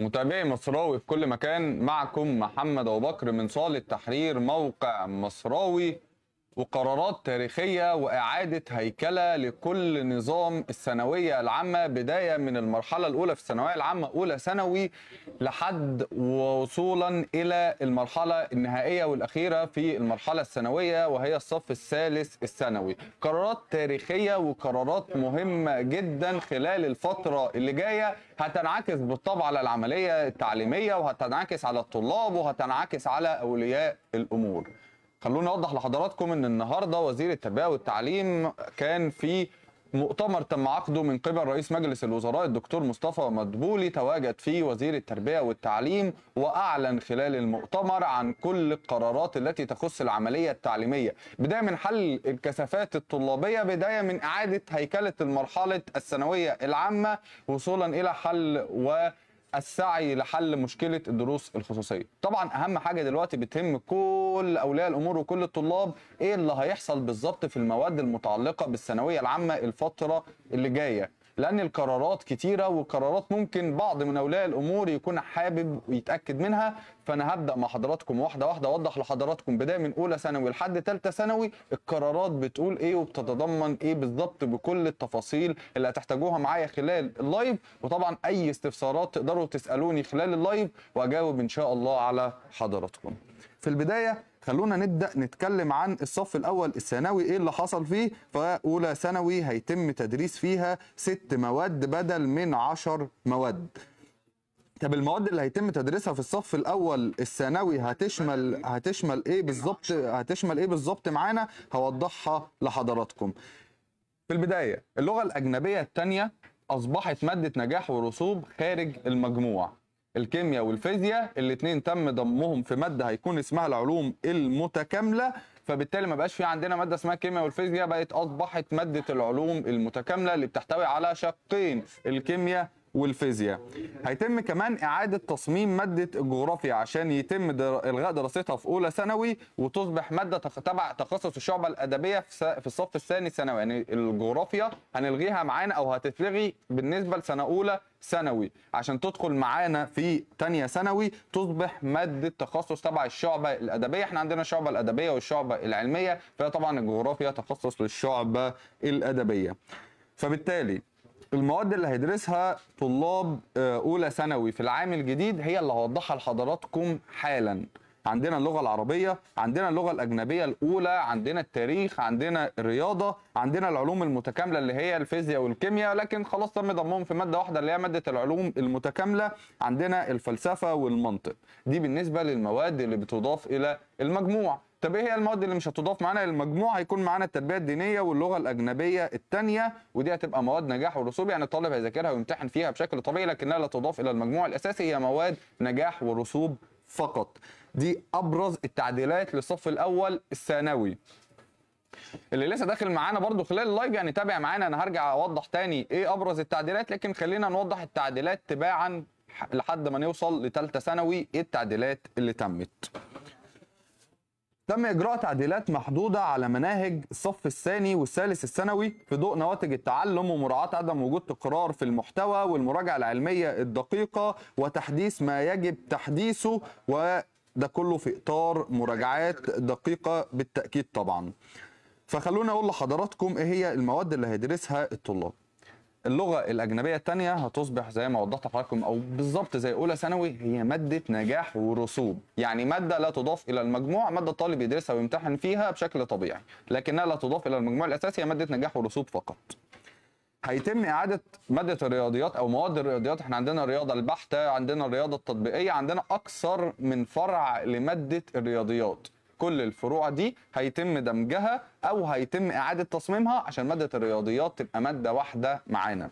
متابعي مصراوي في كل مكان معكم محمد ابو بكر من صاله تحرير موقع مصراوي وقرارات تاريخية وإعادة هيكلة لكل نظام الثانوية العامة بداية من المرحلة الأولى في الثانوية العامة أولى ثانوي لحد وصولا إلى المرحلة النهائية والأخيرة في المرحلة الثانوية وهي الصف الثالث الثانوي قرارات تاريخية وقرارات مهمة جدا خلال الفترة اللي جاية هتنعكس بالطبع على العملية التعليمية وهتنعكس على الطلاب وهتنعكس على أولياء الأمور خلوني اوضح لحضراتكم ان النهارده وزير التربيه والتعليم كان في مؤتمر تم عقده من قبل رئيس مجلس الوزراء الدكتور مصطفى مدبولي تواجد فيه وزير التربيه والتعليم واعلن خلال المؤتمر عن كل القرارات التي تخص العمليه التعليميه، بدايه من حل الكثافات الطلابيه، بدايه من اعاده هيكله المرحله الثانويه العامه، وصولا الى حل و السعي لحل مشكله الدروس الخصوصيه طبعا اهم حاجه دلوقتي بتهم كل اولياء الامور وكل الطلاب ايه اللي هيحصل بالظبط في المواد المتعلقه بالثانويه العامه الفتره اللي جايه لان القرارات كتيره والقرارات ممكن بعض من اولياء الامور يكون حابب يتاكد منها فانا هبدا مع حضراتكم واحده واحده اوضح لحضراتكم بدايه من اولى ثانوي لحد ثالثه ثانوي القرارات بتقول ايه وبتتضمن ايه بالظبط بكل التفاصيل اللي هتحتاجوها معايا خلال اللايف وطبعا اي استفسارات تقدروا تسالوني خلال اللايف واجاوب ان شاء الله على حضراتكم في البدايه خلونا نبدا نتكلم عن الصف الاول الثانوي ايه اللي حصل فيه فاولى ثانوي هيتم تدريس فيها ست مواد بدل من عشر مواد طب المواد اللي هيتم تدريسها في الصف الاول الثانوي هتشمل هتشمل ايه بالظبط هتشمل ايه بالظبط معانا هوضحها لحضراتكم في البدايه اللغه الاجنبيه الثانيه اصبحت ماده نجاح ورسوب خارج المجموع الكيمياء والفيزياء الاثنين تم ضمهم في ماده هيكون اسمها العلوم المتكامله فبالتالي ما بقاش في عندنا ماده اسمها الكيمياء والفيزياء بقت اصبحت ماده العلوم المتكامله اللي بتحتوي على شقين الكيمياء والفيزياء هيتم كمان إعادة تصميم مادة الجغرافيا عشان يتم در... إلغاء دراستها في أولى ثانوي وتصبح مادة تبع تخصص الشعبة الأدبية في, س... في الصف الثاني ثانوي يعني الجغرافيا هنلغيها معانا أو هتتلغي بالنسبة لسنة أولى ثانوي عشان تدخل معانا في تانية ثانوي تصبح مادة تخصص تبع الشعبة الأدبية احنا عندنا الشعبة الأدبية والشعبة العلمية فطبعا الجغرافيا تخصص للشعبة الأدبية فبالتالي المواد اللي هيدرسها طلاب آه، أولى ثانوي في العام الجديد هي اللي هوضحها لحضراتكم حالاً عندنا اللغه العربيه عندنا اللغه الاجنبيه الاولى عندنا التاريخ عندنا الرياضه عندنا العلوم المتكامله اللي هي الفيزياء والكيمياء لكن خلاص تم ضمهم في ماده واحده اللي هي ماده العلوم المتكامله عندنا الفلسفه والمنطق دي بالنسبه للمواد اللي بتضاف الى المجموع طب ايه هي المواد اللي مش هتضاف معانا للمجموع هيكون معانا التربيه الدينيه واللغه الاجنبيه الثانيه ودي هتبقى مواد نجاح ورسوب يعني الطالب هيذاكرها ويمتحن فيها بشكل طبيعي لكنها لا تضاف الى المجموع الاساسي هي مواد نجاح ورسوب فقط دي ابرز التعديلات للصف الاول الثانوي اللي لسه داخل معانا برضو خلال اللايف يعني تابع معانا انا هرجع اوضح تاني ايه ابرز التعديلات لكن خلينا نوضح التعديلات تباعا لحد ما نوصل لثالثه ثانوي ايه التعديلات اللي تمت تم اجراء تعديلات محدوده على مناهج الصف الثاني والثالث الثانوي في ضوء نواتج التعلم ومراعاه عدم وجود تكرار في المحتوى والمراجعه العلميه الدقيقه وتحديث ما يجب تحديثه و ده كله في اطار مراجعات دقيقه بالتاكيد طبعا فخلونا اقول لحضراتكم ايه هي المواد اللي هيدرسها الطلاب اللغه الاجنبيه الثانيه هتصبح زي ما وضحت لحضراتكم او بالظبط زي اولى ثانوي هي ماده نجاح ورسوب يعني ماده لا تضاف الى المجموع ماده الطالب يدرسها ويمتحن فيها بشكل طبيعي لكنها لا تضاف الى المجموع الاساسي هي ماده نجاح ورسوب فقط هيتم اعاده ماده الرياضيات او مواد الرياضيات احنا عندنا الرياضه البحته عندنا الرياضه التطبيقيه عندنا اكثر من فرع لماده الرياضيات كل الفروع دي هيتم دمجها او هيتم اعاده تصميمها عشان ماده الرياضيات تبقى ماده واحده معانا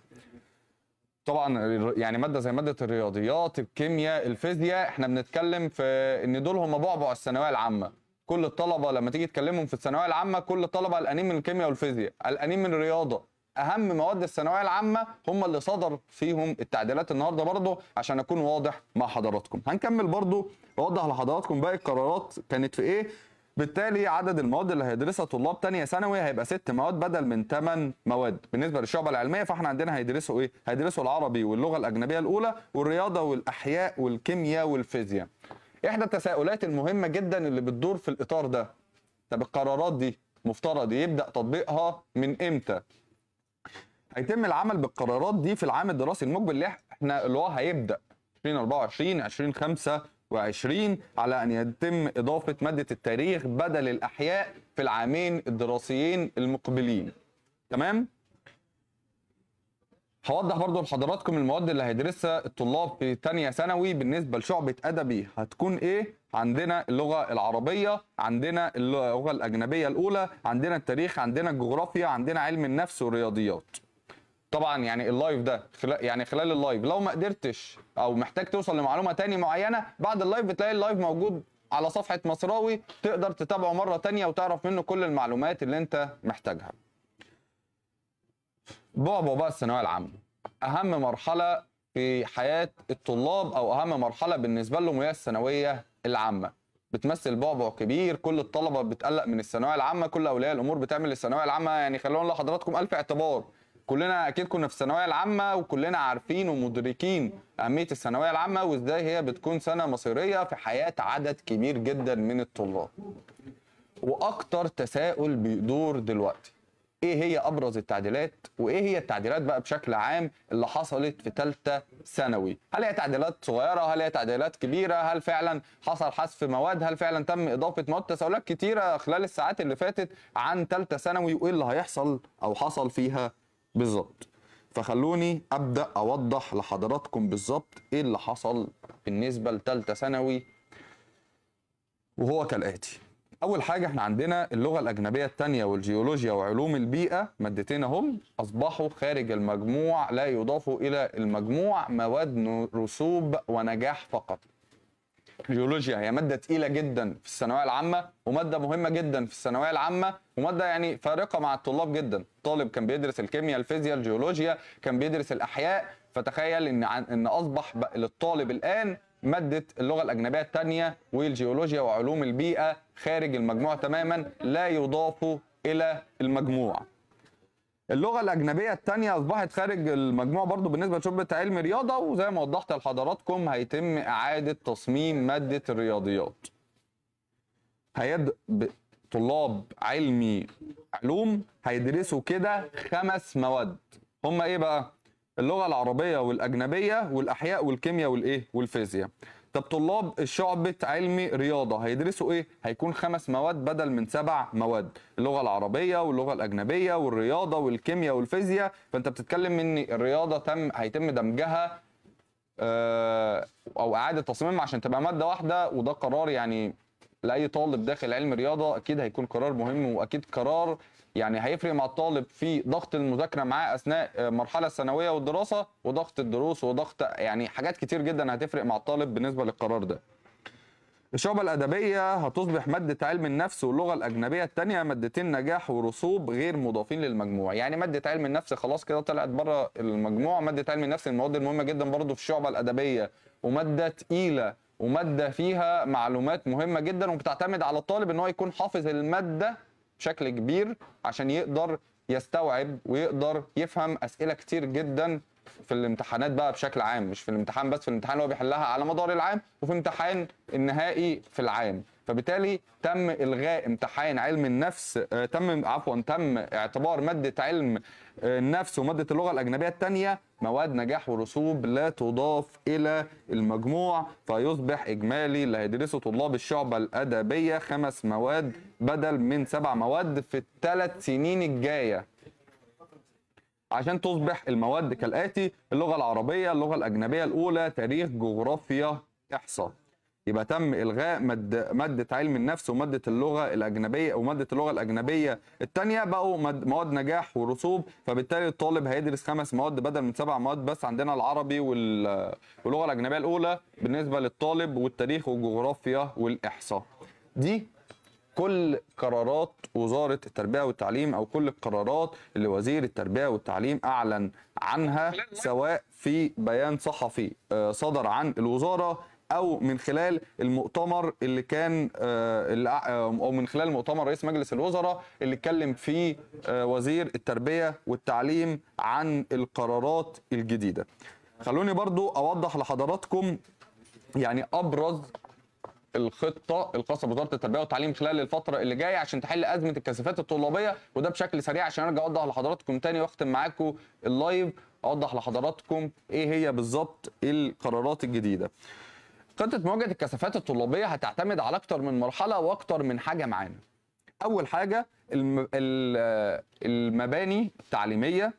طبعا يعني ماده زي ماده الرياضيات الكيمياء الفيزياء احنا بنتكلم في ان دول هم بعبع الثانويه العامه كل الطلبه لما تيجي تكلمهم في الثانويه العامه كل الطلبه قلقانين من الكيمياء والفيزياء قلقانين من الرياضه اهم مواد الثانويه العامه هم اللي صدر فيهم التعديلات النهارده برضه عشان اكون واضح مع حضراتكم هنكمل برضه اوضح لحضراتكم باقي القرارات كانت في ايه بالتالي عدد المواد اللي هيدرسها طلاب تانية ثانوي هيبقى ست مواد بدل من ثمان مواد بالنسبه للشعب العلميه فاحنا عندنا هيدرسوا ايه هيدرسوا العربي واللغه الاجنبيه الاولى والرياضه والاحياء والكيمياء والفيزياء احدى التساؤلات المهمه جدا اللي بتدور في الاطار ده طب القرارات دي مفترض يبدا تطبيقها من امتى هيتم العمل بالقرارات دي في العام الدراسي المقبل اللي احنا اللي هو هيبدا 2024 2025 على ان يتم اضافه ماده التاريخ بدل الاحياء في العامين الدراسيين المقبلين تمام هوضح برضو لحضراتكم المواد اللي هيدرسها الطلاب في تانية ثانوي بالنسبة لشعبة أدبي هتكون إيه؟ عندنا اللغة العربية، عندنا اللغة الأجنبية الأولى، عندنا التاريخ، عندنا الجغرافيا، عندنا علم النفس والرياضيات. طبعا يعني اللايف ده خلال يعني خلال اللايف لو ما قدرتش او محتاج توصل لمعلومه تانية معينه بعد اللايف بتلاقي اللايف موجود على صفحه مصراوي تقدر تتابعه مره تانية وتعرف منه كل المعلومات اللي انت محتاجها بعبع بقى الثانويه العامه اهم مرحله في حياه الطلاب او اهم مرحله بالنسبه لهم هي الثانويه العامه بتمثل بعبع كبير كل الطلبه بتقلق من الثانويه العامه كل اولياء الامور بتعمل الثانويه العامه يعني خلونا لحضراتكم الف اعتبار كلنا اكيد كنا في الثانويه العامه وكلنا عارفين ومدركين اهميه الثانويه العامه وازاي هي بتكون سنه مصيريه في حياه عدد كبير جدا من الطلاب واكتر تساؤل بيدور دلوقتي ايه هي ابرز التعديلات وايه هي التعديلات بقى بشكل عام اللي حصلت في ثالثه ثانوي هل هي تعديلات صغيره هل هي تعديلات كبيره هل فعلا حصل حذف مواد هل فعلا تم اضافه مواد تساؤلات كتيره خلال الساعات اللي فاتت عن ثالثه ثانوي وايه اللي هيحصل او حصل فيها بالظبط فخلوني ابدا اوضح لحضراتكم بالظبط ايه اللي حصل بالنسبه لثالثه ثانوي وهو كالاتي اول حاجه احنا عندنا اللغه الاجنبيه الثانيه والجيولوجيا وعلوم البيئه مادتين هم اصبحوا خارج المجموع لا يضافوا الى المجموع مواد رسوب ونجاح فقط الجيولوجيا هي ماده تقيله جدا في الثانويه العامه وماده مهمه جدا في الثانويه العامه وماده يعني فارقه مع الطلاب جدا طالب كان بيدرس الكيمياء الفيزياء الجيولوجيا كان بيدرس الاحياء فتخيل ان ان اصبح للطالب الان مادة اللغة الأجنبية الثانية والجيولوجيا وعلوم البيئة خارج المجموع تماما لا يضاف إلى المجموع اللغه الاجنبيه الثانيه اصبحت خارج المجموع برضو بالنسبه لشعبه علم رياضه وزي ما وضحت لحضراتكم هيتم اعاده تصميم ماده الرياضيات هيد طلاب علمي علوم هيدرسوا كده خمس مواد هم ايه بقى اللغه العربيه والاجنبيه والاحياء والكيمياء والايه والفيزياء طب طلاب شعبه علمي رياضه هيدرسوا ايه هيكون خمس مواد بدل من سبع مواد اللغه العربيه واللغه الاجنبيه والرياضه والكيمياء والفيزياء فانت بتتكلم ان الرياضه تم هيتم دمجها آه، او اعاده تصميمها عشان تبقى ماده واحده وده قرار يعني لاي طالب داخل علم رياضه اكيد هيكون قرار مهم واكيد قرار يعني هيفرق مع الطالب في ضغط المذاكره معاه اثناء المرحله الثانويه والدراسه وضغط الدروس وضغط يعني حاجات كتير جدا هتفرق مع الطالب بالنسبه للقرار ده. الشعبة الأدبية هتصبح مادة علم النفس واللغة الأجنبية الثانية مادتين نجاح ورسوب غير مضافين للمجموع، يعني مادة علم النفس خلاص كده طلعت بره المجموع، مادة علم النفس المواد المهمة جدا برضه في الشعبة الأدبية ومادة تقيلة وماده فيها معلومات مهمه جدا وبتعتمد على الطالب ان هو يكون حافظ الماده بشكل كبير عشان يقدر يستوعب ويقدر يفهم اسئله كتير جدا في الامتحانات بقى بشكل عام مش في الامتحان بس في الامتحان اللي هو بيحلها على مدار العام وفي امتحان النهائي في العام فبالتالي تم الغاء امتحان علم النفس آه، تم عفوا تم اعتبار ماده علم آه، النفس وماده اللغه الاجنبيه الثانيه مواد نجاح ورسوب لا تضاف الى المجموع فيصبح اجمالي اللي هيدرسه طلاب الشعبه الادبيه خمس مواد بدل من سبع مواد في الثلاث سنين الجايه عشان تصبح المواد كالاتي اللغه العربيه اللغه الاجنبيه الاولى تاريخ جغرافيا احصاء يبقى تم الغاء ماده علم النفس وماده اللغه الاجنبيه وماده اللغه الاجنبيه الثانيه بقوا مواد نجاح ورسوب فبالتالي الطالب هيدرس خمس مواد بدل من سبع مواد بس عندنا العربي واللغه الاجنبيه الاولى بالنسبه للطالب والتاريخ والجغرافيا والاحصاء دي كل قرارات وزارة التربية والتعليم أو كل القرارات اللي وزير التربية والتعليم أعلن عنها سواء في بيان صحفي آه، صدر عن الوزارة او من خلال المؤتمر اللي كان آه، آه، او من خلال مؤتمر رئيس مجلس الوزراء اللي اتكلم فيه آه، وزير التربيه والتعليم عن القرارات الجديده خلوني برضو اوضح لحضراتكم يعني ابرز الخطه الخاصه بوزاره التربيه والتعليم خلال الفتره اللي جايه عشان تحل ازمه الكثافات الطلابيه وده بشكل سريع عشان ارجع اوضح لحضراتكم تاني واختم معاكم اللايف اوضح لحضراتكم ايه هي بالظبط القرارات الجديده خطه مواجهه الكثافات الطلابيه هتعتمد على اكتر من مرحله واكتر من حاجه معانا اول حاجه المباني التعليميه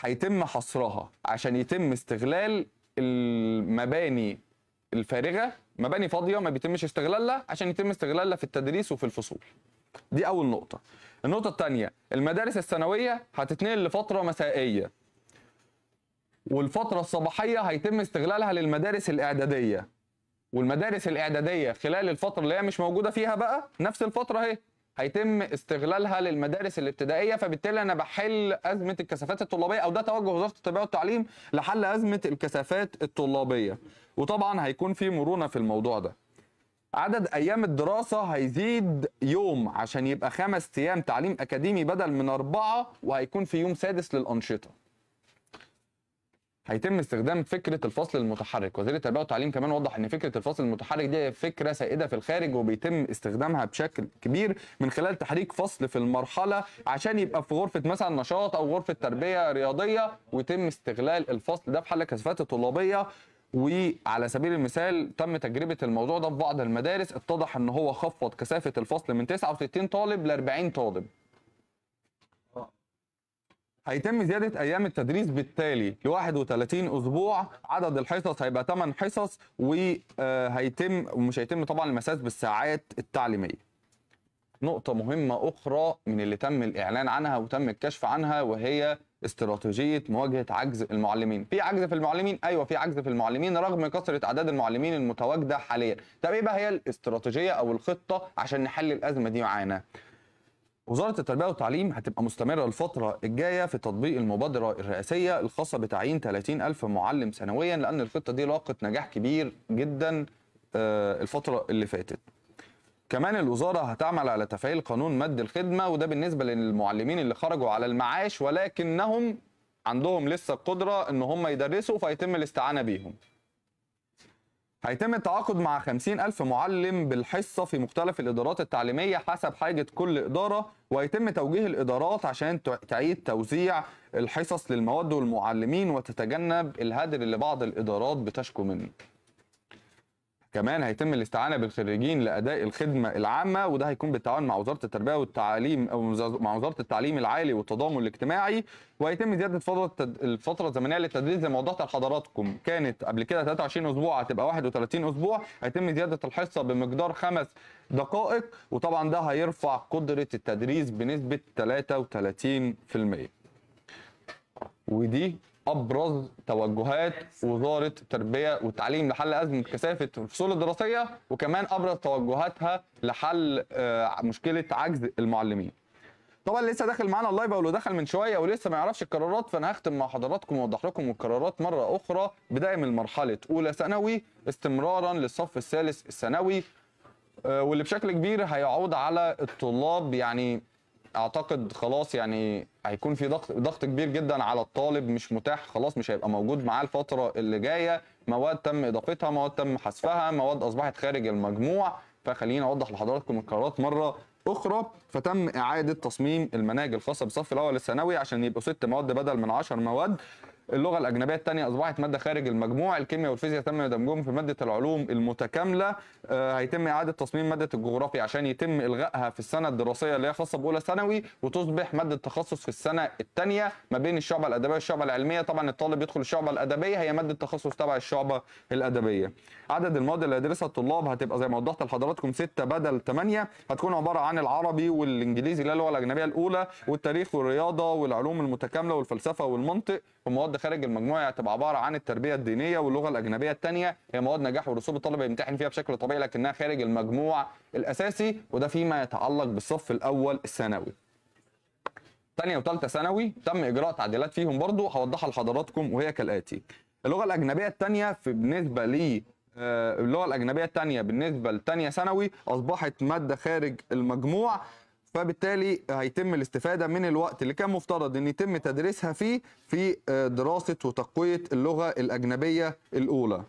هيتم حصرها عشان يتم استغلال المباني الفارغه مباني فاضيه ما بيتمش استغلالها عشان يتم استغلالها في التدريس وفي الفصول دي اول نقطه النقطه الثانيه المدارس الثانويه هتتنقل لفتره مسائيه والفتره الصباحيه هيتم استغلالها للمدارس الاعداديه والمدارس الاعداديه خلال الفتره اللي هي مش موجوده فيها بقى نفس الفتره اهي هيتم استغلالها للمدارس الابتدائيه فبالتالي انا بحل ازمه الكثافات الطلابيه او ده توجه وزاره التربيه والتعليم لحل ازمه الكثافات الطلابيه وطبعا هيكون في مرونه في الموضوع ده عدد ايام الدراسه هيزيد يوم عشان يبقى خمس ايام تعليم اكاديمي بدل من اربعه وهيكون في يوم سادس للانشطه هيتم استخدام فكره الفصل المتحرك وزير التربيه والتعليم كمان وضح ان فكره الفصل المتحرك دي فكره سائده في الخارج وبيتم استخدامها بشكل كبير من خلال تحريك فصل في المرحله عشان يبقى في غرفه مثلا نشاط او غرفه تربيه رياضيه ويتم استغلال الفصل ده في حل الكثافات الطلابيه وعلى سبيل المثال تم تجربه الموضوع ده في بعض المدارس اتضح ان هو خفض كثافه الفصل من 69 طالب ل 40 طالب هيتم زياده ايام التدريس بالتالي ل 31 اسبوع عدد الحصص هيبقى 8 حصص وهيتم آه، ومش هيتم طبعا المساس بالساعات التعليميه نقطة مهمة أخرى من اللي تم الإعلان عنها وتم الكشف عنها وهي استراتيجية مواجهة عجز المعلمين في عجز في المعلمين أيوة في عجز في المعلمين رغم كثرة أعداد المعلمين المتواجدة حاليا طب إيه بقى هي الاستراتيجية أو الخطة عشان نحل الأزمة دي معانا وزارة التربية والتعليم هتبقى مستمرة الفترة الجاية في تطبيق المبادرة الرئاسية الخاصة بتعيين 30 ألف معلم سنويا لأن الخطة دي لاقت نجاح كبير جدا آه، الفترة اللي فاتت كمان الوزارة هتعمل على تفعيل قانون مد الخدمة وده بالنسبة للمعلمين اللي خرجوا على المعاش ولكنهم عندهم لسه القدرة إن هم يدرسوا فيتم الاستعانة بيهم هيتم التعاقد مع 50 ألف معلم بالحصة في مختلف الإدارات التعليمية حسب حاجة كل إدارة ويتم توجيه الإدارات عشان تعيد توزيع الحصص للمواد والمعلمين وتتجنب الهدر اللي بعض الإدارات بتشكو منه كمان هيتم الاستعانه بالخريجين لاداء الخدمه العامه وده هيكون بالتعاون مع وزاره التربيه والتعليم او مع وزاره التعليم العالي والتضامن الاجتماعي وهيتم زياده فتره الفتره الزمنيه للتدريس زي ما وضحت لحضراتكم كانت قبل كده 23 اسبوع هتبقى 31 اسبوع هيتم زياده الحصه بمقدار خمس دقائق وطبعا ده هيرفع قدره التدريس بنسبه 33% ودي ابرز توجهات وزاره التربيه والتعليم لحل ازمه كثافه الفصول الدراسيه وكمان ابرز توجهاتها لحل آه، مشكله عجز المعلمين. طبعا لسه داخل معانا اللايف او دخل من شويه ولسه ما يعرفش القرارات فانا هختم مع حضراتكم واوضح لكم القرارات مره اخرى بدايه من مرحله اولى ثانوي استمرارا للصف الثالث الثانوي آه، واللي بشكل كبير هيعود على الطلاب يعني اعتقد خلاص يعني هيكون في ضغط ضغط كبير جدا على الطالب مش متاح خلاص مش هيبقى موجود معاه الفتره اللي جايه مواد تم اضافتها مواد تم حذفها مواد اصبحت خارج المجموع فخليني اوضح لحضراتكم القرارات مره اخرى فتم اعاده تصميم المناهج الخاصه بالصف الاول الثانوي عشان يبقوا ست مواد بدل من 10 مواد اللغه الاجنبيه الثانيه اصبحت ماده خارج المجموع الكيمياء والفيزياء تم دمجهم في ماده العلوم المتكامله آه، هيتم اعاده تصميم ماده الجغرافيا عشان يتم الغائها في السنه الدراسيه اللي هي خاصه باولى ثانوي وتصبح ماده تخصص في السنه الثانيه ما بين الشعبه الادبيه والشعبه العلميه طبعا الطالب يدخل الشعبه الادبيه هي ماده تخصص تبع الشعبه الادبيه عدد المواد اللي هيدرسها الطلاب هتبقى زي ما وضحت لحضراتكم 6 بدل 8 هتكون عباره عن العربي والانجليزي اللي هي اللغه الاجنبيه الاولى والتاريخ والرياضه والعلوم المتكامله والفلسفه والمنطق في مواد خارج المجموعه هتبقى عباره عن التربيه الدينيه واللغه الاجنبيه الثانيه هي مواد نجاح ورسوب الطالب يمتحن فيها بشكل طبيعي لكنها خارج المجموع الاساسي وده فيما يتعلق بالصف الاول الثانوي ثانية وثالثة ثانوي تم اجراء تعديلات فيهم برضو هوضحها لحضراتكم وهي كالاتي اللغه الاجنبيه الثانيه في بالنسبه لي آه، اللغه الاجنبيه الثانيه بالنسبه لثانيه ثانوي اصبحت ماده خارج المجموع فبالتالي هيتم الاستفاده من الوقت اللي كان مفترض ان يتم تدريسها فيه في آه، دراسه وتقويه اللغه الاجنبيه الاولى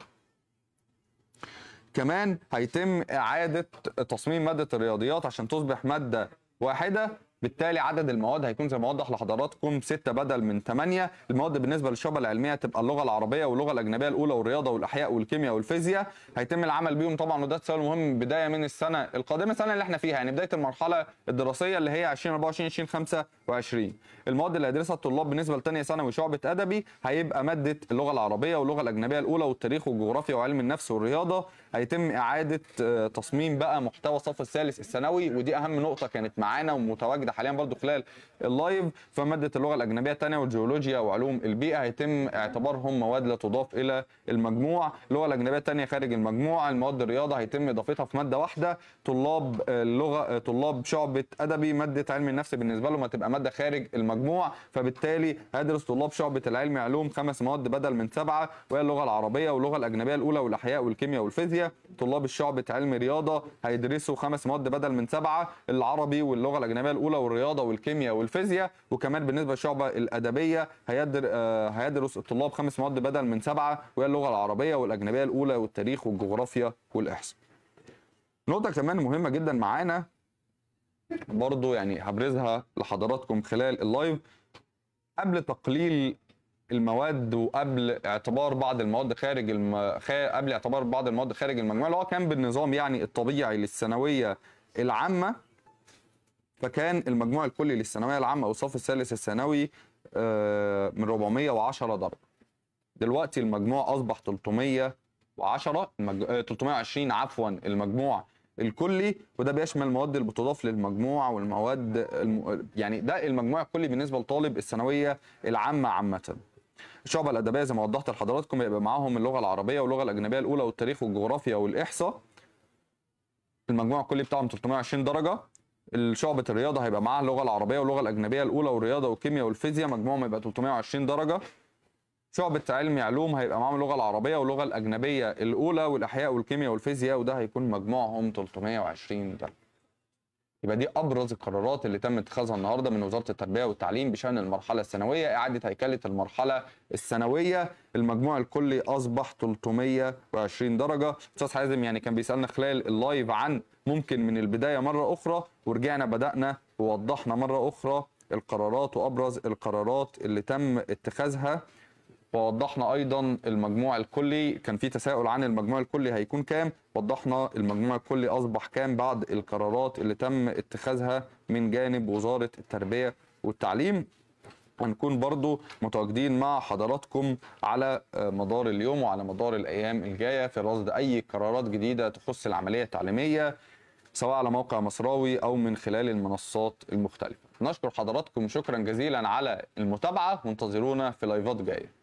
كمان هيتم اعاده تصميم ماده الرياضيات عشان تصبح ماده واحده بالتالي عدد المواد هيكون زي ما وضح لحضراتكم ستة بدل من ثمانية المواد بالنسبة للشعب العلمية تبقى اللغة العربية واللغة الأجنبية الأولى والرياضة والأحياء والكيمياء والفيزياء هيتم العمل بيهم طبعا وده سؤال مهم من بداية من السنة القادمة السنة اللي احنا فيها يعني بداية المرحلة الدراسية اللي هي 2024 2025 المواد اللي هيدرسها الطلاب بالنسبة لثانية ثانوي شعبة أدبي هيبقى مادة اللغة العربية واللغة الأجنبية الأولى والتاريخ والجغرافيا وعلم النفس والرياضة هيتم إعادة آه، تصميم بقى محتوى الصف الثالث الثانوي ودي أهم نقطة كانت معانا ومتواجدة ده حاليا برضو خلال اللايف فماده اللغه الاجنبيه الثانيه والجيولوجيا وعلوم البيئه هيتم اعتبارهم مواد لا تضاف الى المجموع اللغه الاجنبيه الثانيه خارج المجموع المواد الرياضه هيتم اضافتها في ماده واحده طلاب اللغه آه، آه، طلاب شعبه ادبي ماده علم النفس بالنسبه لهم هتبقى ماده خارج المجموع فبالتالي هدرس طلاب شعبه العلم علوم خمس مواد بدل من سبعه وهي اللغه العربيه واللغه الاجنبيه الاولى والاحياء والكيمياء والفيزياء طلاب الشعبه علم رياضه هيدرسوا خمس مواد بدل من سبعه العربي واللغه الاجنبيه الاولى الطفوله والرياضه والكيمياء والفيزياء وكمان بالنسبه للشعبه الادبيه هيدر آه، هيدرس الطلاب خمس مواد بدل من سبعه وهي اللغه العربيه والاجنبيه الاولى والتاريخ والجغرافيا والاحصاء. نقطه كمان مهمه جدا معانا برضو يعني هبرزها لحضراتكم خلال اللايف قبل تقليل المواد وقبل اعتبار بعض المواد خارج الم... خ... قبل اعتبار بعض المواد خارج المجموعه اللي هو كان بالنظام يعني الطبيعي للثانويه العامه فكان المجموع الكلي للثانويه العامه الصف الثالث الثانوي آه، من 410 درجه دلوقتي المجموع اصبح 310 المج... 320 آه، عفوا المجموع الكلي وده بيشمل المواد اللي بتضاف للمجموع والمواد الم... يعني ده المجموع الكلي بالنسبه لطالب الثانويه العامه عامه الشعب الادبيه زي ما وضحت لحضراتكم يبقى معاهم اللغه العربيه واللغه الاجنبيه الاولى والتاريخ والجغرافيا والاحصاء المجموع الكلي بتاعهم 320 درجه شعبة الرياضة هيبقى معاها اللغة العربية واللغة الأجنبية الأولى والرياضة والكيمياء والفيزياء مجموعهم هيبقى 320 درجة شعبة علم علوم هيبقى معاهم اللغة العربية واللغة الأجنبية الأولى والأحياء والكيمياء والفيزياء وده هيكون مجموعهم 320 درجة يبقى دي ابرز القرارات اللي تم اتخاذها النهارده من وزاره التربيه والتعليم بشان المرحله الثانويه اعاده هيكله المرحله الثانويه المجموع الكلي اصبح 320 درجه استاذ حازم يعني كان بيسالنا خلال اللايف عن ممكن من البدايه مره اخرى ورجعنا بدانا ووضحنا مره اخرى القرارات وابرز القرارات اللي تم اتخاذها ووضحنا ايضا المجموع الكلي كان في تساؤل عن المجموع الكلي هيكون كام وضحنا المجموع الكلي اصبح كام بعد القرارات اللي تم اتخاذها من جانب وزاره التربيه والتعليم هنكون برضو متواجدين مع حضراتكم على مدار اليوم وعلى مدار الايام الجايه في رصد اي قرارات جديده تخص العمليه التعليميه سواء على موقع مصراوي او من خلال المنصات المختلفه نشكر حضراتكم شكرا جزيلا على المتابعه وانتظرونا في لايفات جايه